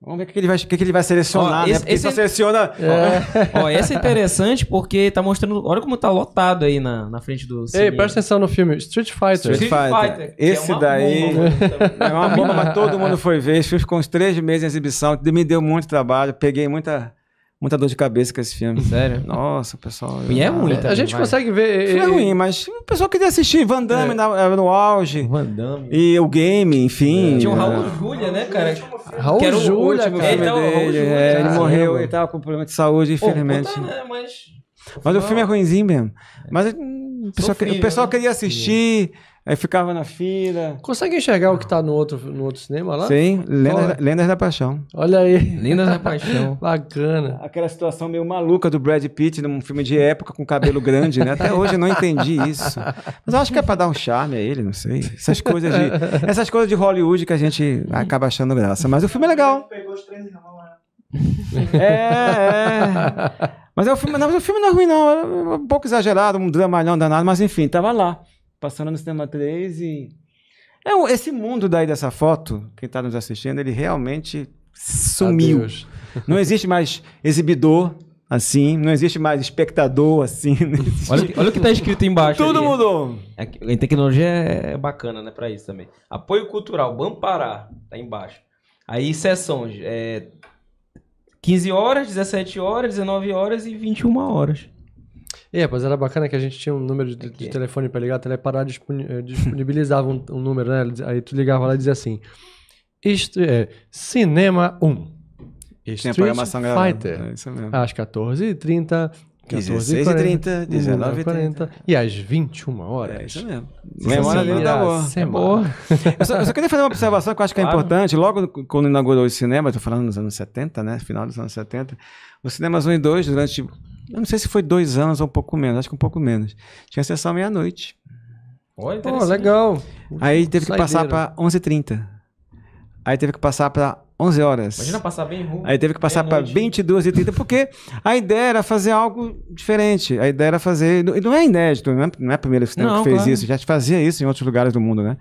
Vamos ver o que ele vai, o que ele vai selecionar, ó, esse, né? esse só é- seleciona. É. ó, essa é interessante porque tá mostrando. Olha como tá lotado aí na, na frente do. Cine. Ei, presta atenção no filme Street Fighter. Street, Fighter. É esse é daí. é uma né? bomba, mas todo mundo foi ver. Esse filme ficou uns três meses em exibição. Me deu muito trabalho. Peguei muita muita dor de cabeça com esse filme. Sério? Nossa, pessoal. E é ruim, A gente vai. consegue ver. Foi é ruim, mas o pessoal queria assistir Van Damme é. na, no auge. Van Damme. E o game, enfim. É. Tinha o Raul Júlia, né, cara? Raul Júlia, cara. Raul Júlia, ele morreu, ele é. tava com problema de saúde, infelizmente. Oh, puta, né? Mas mas não. o filme é ruimzinho mesmo. É. Mas o pessoal, o pessoal né? queria assistir, aí ficava na fila. Consegue enxergar o que tá no outro, no outro cinema lá? Sim, Lendas, Lendas da Paixão. Olha aí. Lendas da Paixão. Bacana. Aquela situação meio maluca do Brad Pitt num filme de época com cabelo grande, né? Até hoje eu não entendi isso. Mas eu acho que é pra dar um charme a ele, não sei. Essas coisas de, essas coisas de Hollywood que a gente acaba achando graça. Mas o filme é legal. Pegou os três irmãos, né? É, é. Mas é o filme, não, o filme não é ruim, não. É um pouco exagerado, um não danado, mas enfim, tava lá. Passando no cinema 3 e. É, esse mundo daí dessa foto, quem está nos assistindo, ele realmente sumiu. Adeus. Não existe mais exibidor assim, não existe mais espectador assim. Olha, olha, o que está escrito embaixo. Tudo ali. mudou. É A tecnologia é, é bacana, né, para isso também. Apoio cultural, Bampará, tá embaixo. Aí sessões, é, 15 horas, 17 horas, 19 horas e 21 horas. É, rapaz, era bacana que a gente tinha um número de, de telefone para ligar, até parar eh, disponibilizava um, um, número, né? Aí tu ligava lá e dizia assim: Isto é Cinema 1. Tem a programação Fighter, gravada. É isso mesmo. às 14h30 16h30, 19h40. É e às 21 horas. É isso mesmo. Memória dentro da hora. É é eu, só, eu só queria fazer uma observação que eu acho que é importante. Logo quando inaugurou o cinema, estou falando nos anos 70, né? Final dos anos 70. Os cinemas 1 e 2, durante. Eu não sei se foi dois anos ou um pouco menos, acho que um pouco menos. Tinha sessão meia-noite. Olha, Pô, legal. Aí teve Saideira. que passar para 11h30. Aí teve que passar para 11 horas. Imagina passar bem ruim. Aí teve que passar para 22 e 30, porque a ideia era fazer algo diferente. A ideia era fazer. E não é inédito, não é, não é a primeira vez não, que fez claro. isso, já fazia isso em outros lugares do mundo, né?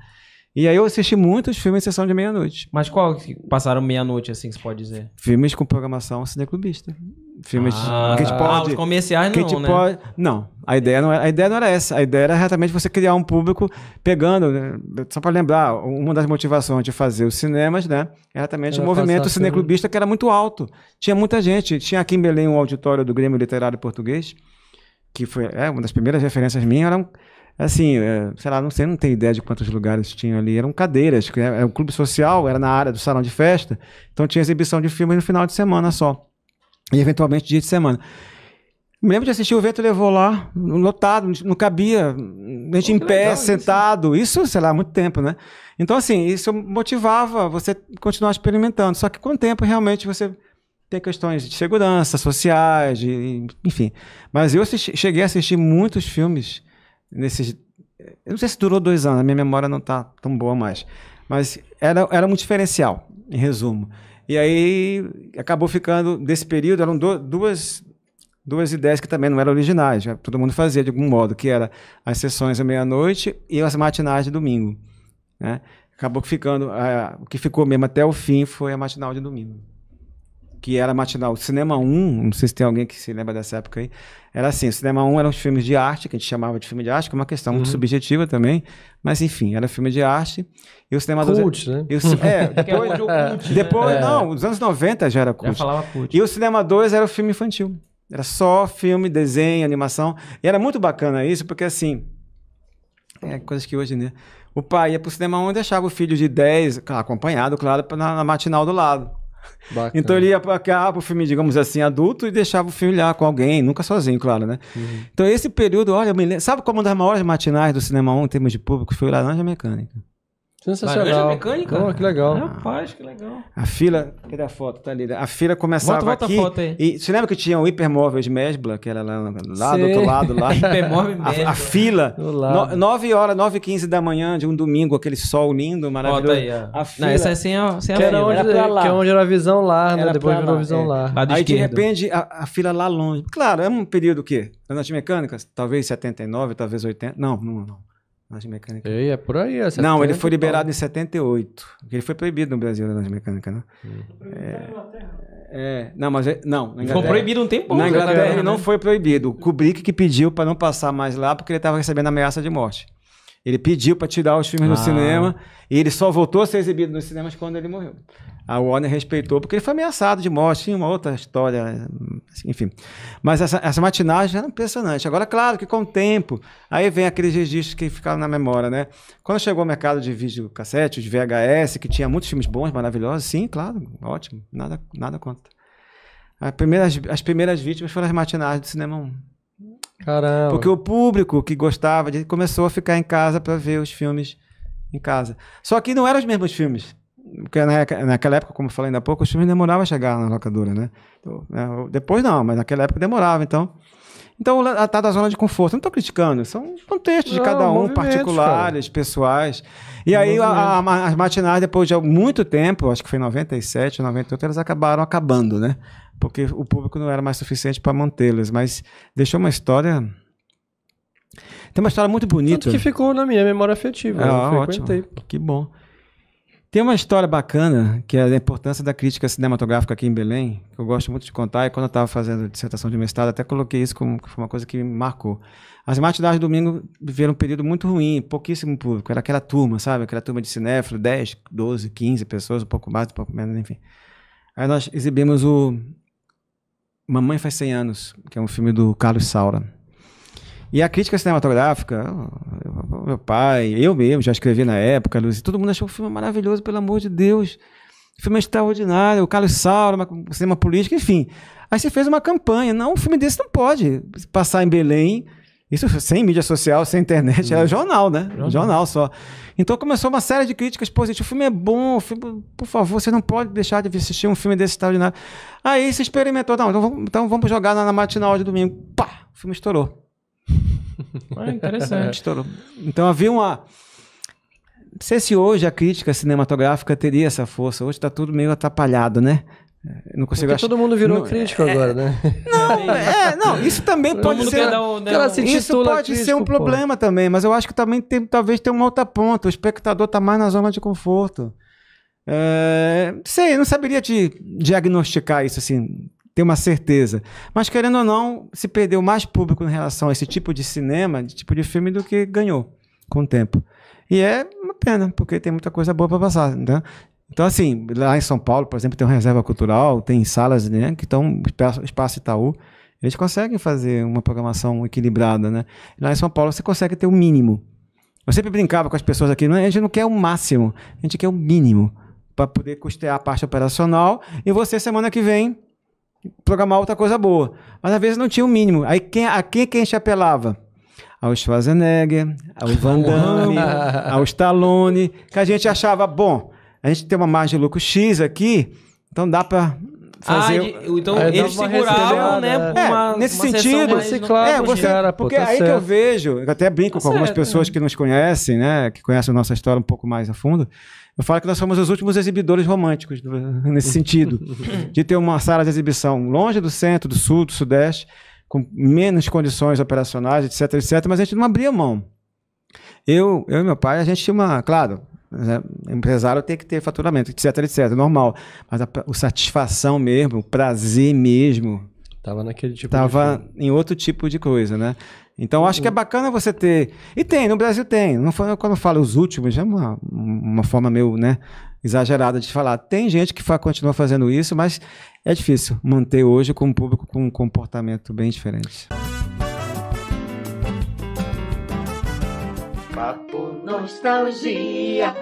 E aí eu assisti muitos filmes em sessão de meia-noite. Mas qual que passaram meia-noite, assim, que pode dizer? Filmes com programação cineclubista. Filmes ah, que a gente tá. pode... Ah, os comerciais que não, né? Pode, não, a ideia não, era, é- a ideia não era essa. A ideia era realmente você criar um público pegando... Né? Só para lembrar, uma das motivações de fazer os cinemas, né? Era o um movimento cineclubista que era muito alto. Tinha muita gente. Tinha aqui em Belém um auditório do Grêmio Literário Português, que foi é, uma das primeiras referências minhas, era um assim, é, sei lá, não sei, não tenho ideia de quantos lugares tinham ali. Eram cadeiras, era é, é um clube social, era na área do salão de festa, então tinha exibição de filmes no final de semana só. E eventualmente dia de semana. Me lembro de assistir o vento levou lá, lotado, não cabia, a gente oh, em pé, sentado, isso. isso, sei lá, há muito tempo, né? Então, assim, isso motivava você continuar experimentando. Só que com o tempo, realmente, você tem questões de segurança, sociais, de, enfim. Mas eu assisti, cheguei a assistir muitos filmes nesses. Eu não sei se durou dois anos, a minha memória não tá tão boa mais. Mas era, era um diferencial, em resumo. E aí acabou ficando, desse período, eram do, duas, duas ideias que também não eram originais, né? todo mundo fazia de algum modo, que era as sessões à meia-noite e as matinais de domingo. Né? Acabou ficando, a, o que ficou mesmo até o fim foi a matinal de domingo que era matinal. O Cinema 1, não sei se tem alguém que se lembra dessa época aí, era assim, o Cinema 1 eram os filmes de arte, que a gente chamava de filme de arte, que é uma questão uhum. muito subjetiva também, mas enfim, era filme de arte. E o Cinema cult, né? O, é, é, depois, né? é cult, depois né? não, nos anos 90 já era cult. Já falava cult. E o Cinema 2 era o filme infantil. Era só filme, desenho, animação. E era muito bacana isso, porque assim... É, coisas que hoje, né? O pai ia pro cinema 1 e deixava o filho de 10, acompanhado, claro, na, na matinal do lado. Bacana. Então ele ia para o filme, digamos assim, adulto e deixava o filme lá com alguém, nunca sozinho, claro, né? Uhum. Então esse período, olha, eu me lembro, sabe como uma das maiores matinais do cinema 1 em termos de público foi lá na Mecânica? Sensacional. mecânica? Oh, que legal. Rapaz, que legal. A fila. Cadê a foto? Tá ali. A fila começava volta, volta aqui. A foto aí. E você lembra que tinha o hipermóvel de Mesbla, que era lá, lá do outro lado, lá. hipermóvel a, a fila. No, 9 horas, 9 e 15 da manhã de um domingo, aquele sol lindo, maravilhoso. Aí, a fila. Não, essa é sem a, sem a que era onde, era lá. Que é onde era a visão né? lá, né? Depois virou a visão é. lá. lá aí esquerdo. de repente a, a, fila lá longe. Claro, é um período o quê? Antes mecânica? Talvez 79, talvez 80. Não, não, não é por aí. É 70, não, ele foi liberado tal. em 78. Ele foi proibido no Brasil, a laranja mecânica, né? né? É, é, não, mas é, não. Foi proibido um tempo. Na né? Inglaterra ele não é. foi proibido. O Kubrick que pediu para não passar mais lá porque ele estava recebendo ameaça de morte. Ele pediu para tirar os filmes ah. cinema e ele só voltou a ser exibido nos cinemas quando ele morreu. A Warner respeitou, porque ele foi ameaçado de morte, tinha uma outra história, assim, enfim. Mas essa, essa matinagem era impressionante. Agora, claro que com o tempo, aí vem aqueles registros que ficaram na memória, né? Quando chegou o mercado de videocassete, de VHS, que tinha muitos filmes bons, maravilhosos, sim, claro, ótimo, nada, nada contra. as primeiras vítimas foram as matinagens do cinema 1. Caramba. Porque o público que gostava de, começou a ficar em casa para ver os filmes em casa. Só que não eram os mesmos filmes. Porque naquela época, como eu falei ainda há pouco, os filmes demoravam a chegar na locadora, né? Então, né, depois não, mas naquela época demorava, então. Então, tá da zona de conforto. não estou criticando, são contextos de cada um, particulares, cara. pessoais. E aí, a, a, as matinais, depois de muito tempo, acho que foi em 97, 98, elas acabaram acabando, né? porque o público não era mais suficiente para mantê-las, mas deixou uma história. Tem uma história muito bonita. Tanto que ficou na minha memória afetiva. Ah, eu frequentei. Ótimo. Que bom. Tem uma história bacana, que é a importância da crítica cinematográfica aqui em Belém, que eu gosto muito de contar, e quando eu estava fazendo dissertação de mestrado, até coloquei isso como foi uma coisa que me marcou. As matinais do domingo viveram um período muito ruim, pouquíssimo público, era aquela turma, sabe? Aquela turma de cinéfilo, 10, 12, 15 pessoas, um pouco mais, um pouco menos, enfim. Aí nós exibimos o Mamãe Faz 100 Anos, que é um filme do Carlos Saura. E a crítica cinematográfica, ah, meu pai, eu mesmo já escrevi na época, Luiz, todo mundo achou o filme maravilhoso, pelo amor de Deus. O filme é extraordinário, o Carlos Saura, cinema político, enfim. Aí você fez uma campanha. Não, um filme desse não pode passar em Belém isso sem mídia social, sem internet, era hum. jornal, né? Jornal. jornal. só. Então começou uma série de críticas positivas. O filme é bom, filme, por favor, você não pode deixar de assistir um filme desse extraordinário. Aí se experimentou, não, então vamos, então vamos jogar na, na matinal de domingo. Pá! O filme estourou. É interessante. estourou. Então havia uma. Não sei se hoje a crítica cinematográfica teria essa força. Hoje está tudo meio atrapalhado, né? É, não consigo achar. Todo mundo virou não, crítico é, agora, é, né? Não, é, é, não, isso também pode ser. Um, né, isso pode ser um problema pô. também, mas eu acho que também tem, talvez tenha um outra ponto. O espectador está mais na zona de conforto. É, sei, não saberia te diagnosticar isso assim, ter uma certeza. Mas querendo ou não, se perdeu mais público em relação a esse tipo de cinema, de tipo de filme, do que ganhou com o tempo. E é uma pena, porque tem muita coisa boa para passar. Né? Então, assim, lá em São Paulo, por exemplo, tem uma reserva cultural, tem salas, né, que estão, espaço Itaú, eles conseguem fazer uma programação equilibrada, né? Lá em São Paulo você consegue ter o um mínimo. Eu sempre brincava com as pessoas aqui, a gente não quer o máximo, a gente quer o mínimo para poder custear a parte operacional e você, semana que vem, programar outra coisa boa. Mas às vezes não tinha o um mínimo. Aí quem, a quem, a gente apelava? Ao Schwarzenegger, ao Van Damme, ao Stallone, que a gente achava, bom, a gente tem uma margem de lucro X aqui, então dá para fazer. Ah, então eles seguravam, né? né? Uma, é, nesse sentido, é, você, era porque tá aí certo. que eu vejo, eu até brinco tá com algumas pessoas que nos conhecem, né? Que conhecem a nossa história um pouco mais a fundo. Eu falo que nós somos os últimos exibidores românticos né, nesse sentido, de ter uma sala de exibição longe do centro, do sul, do sudeste, com menos condições operacionais, etc, etc. Mas a gente não abria mão. Eu, eu e meu pai, a gente tinha uma, claro, né? Empresário tem que ter faturamento, etc, etc, normal. Mas a, a satisfação mesmo, o prazer mesmo. Tava naquele tipo Tava de... em outro tipo de coisa, né? Então acho que é bacana você ter. E tem, no Brasil tem. Não foi, quando eu falo os últimos, é uma, uma forma meio né, exagerada de falar. Tem gente que continua fazendo isso, mas é difícil manter hoje com um público com um comportamento bem diferente. Papo Nostalgia.